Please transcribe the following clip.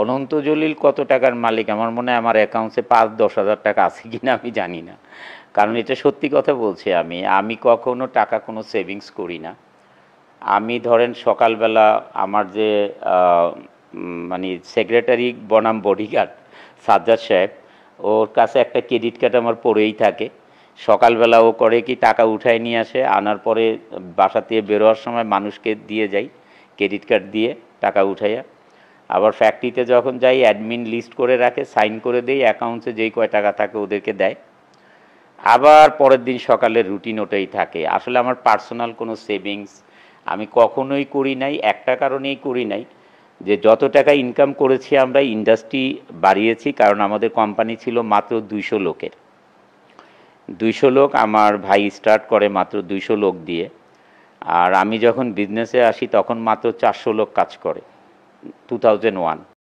অনন্ত জলিল কত টাকার মালিক আমার মনে হয় আমার অ্যাকাউন্টে পাঁচ দশ হাজার টাকা আছে কি না আমি জানি না কারণ এটা সত্যি কথা বলছি আমি আমি কখনো টাকা কোনো সেভিংস করি না আমি ধরেন সকালবেলা আমার যে মানে সেক্রেটারি বনাম বডিগার্ড সাজ্জাদ সাহেব ওর কাছে একটা ক্রেডিট কার্ড আমার পড়েই থাকে সকালবেলা ও করে কি টাকা উঠায় নিয়ে আসে আনার পরে বাসা থেকে বেরোয়ার সময় মানুষকে দিয়ে যাই ক্রেডিট কার্ড দিয়ে টাকা উঠাইয়া আবার ফ্যাক্টরিতে যখন যাই অ্যাডমিন লিস্ট করে রাখে সাইন করে দেই অ্যাকাউন্টসে যেই কয় টাকা থাকে ওদেরকে দেয় আবার পরের দিন সকালের রুটিন ওটাই থাকে আসলে আমার পার্সোনাল কোনো সেভিংস আমি কখনোই করি নাই একটা কারণেই করি নাই যে যত টাকা ইনকাম করেছি আমরা ইন্ডাস্ট্রি বাড়িয়েছি কারণ আমাদের কোম্পানি ছিল মাত্র দুইশো লোকের দুইশো লোক আমার ভাই স্টার্ট করে মাত্র দুইশো লোক দিয়ে আর আমি যখন বিজনেসে আসি তখন মাত্র চারশো লোক কাজ করে টু থাউজেন্ড ওয়ান